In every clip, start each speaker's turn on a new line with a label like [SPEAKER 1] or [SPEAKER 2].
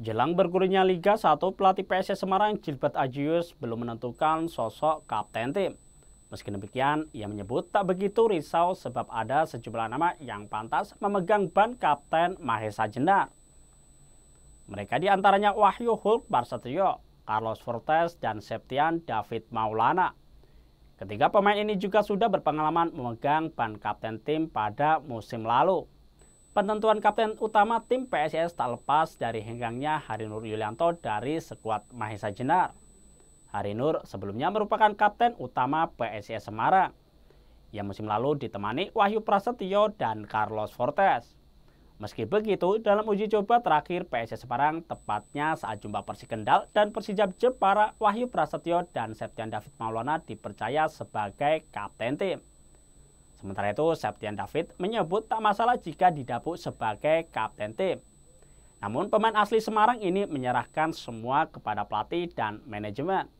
[SPEAKER 1] Jelang bergulirnya Liga 1, pelatih PSS Semarang Gilbert Ajius belum menentukan sosok kapten tim. Meski demikian, ia menyebut tak begitu risau sebab ada sejumlah nama yang pantas memegang ban kapten Mahesa Jenar. Mereka diantaranya Wahyu Hulk Barsatrio, Carlos Fortes, dan Septian David Maulana. Ketiga pemain ini juga sudah berpengalaman memegang ban kapten tim pada musim lalu. Penentuan kapten utama tim PSIS tak lepas dari henggangnya Nur Yulianto dari skuad Mahesa Jenar. Hari Nur sebelumnya merupakan kapten utama PSIS Semarang. Yang musim lalu ditemani Wahyu Prasetyo dan Carlos Fortes. Meski begitu, dalam uji coba terakhir PSIS Semarang, tepatnya saat jumpa Kendal dan Persijab Jepara, Wahyu Prasetyo dan Septian David Maulana dipercaya sebagai kapten tim. Sementara itu, Septian David menyebut tak masalah jika didapuk sebagai kapten tim. Namun pemain asli Semarang ini menyerahkan semua kepada pelatih dan manajemen.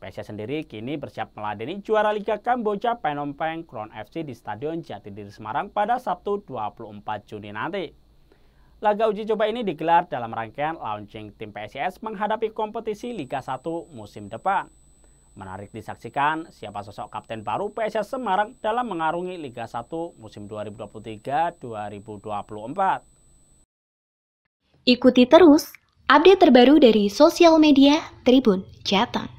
[SPEAKER 1] PSS sendiri kini bersiap meladeni juara Liga Kamboja Penh Crown FC di Stadion Jatidiri Semarang pada Sabtu 24 Juni nanti. Laga uji coba ini digelar dalam rangkaian launching tim PSIS menghadapi kompetisi Liga 1 musim depan. Menarik disaksikan siapa sosok kapten baru PSS Semarang dalam mengarungi Liga 1 musim 2023-2024. Ikuti terus update terbaru dari sosial media Tribun Jateng.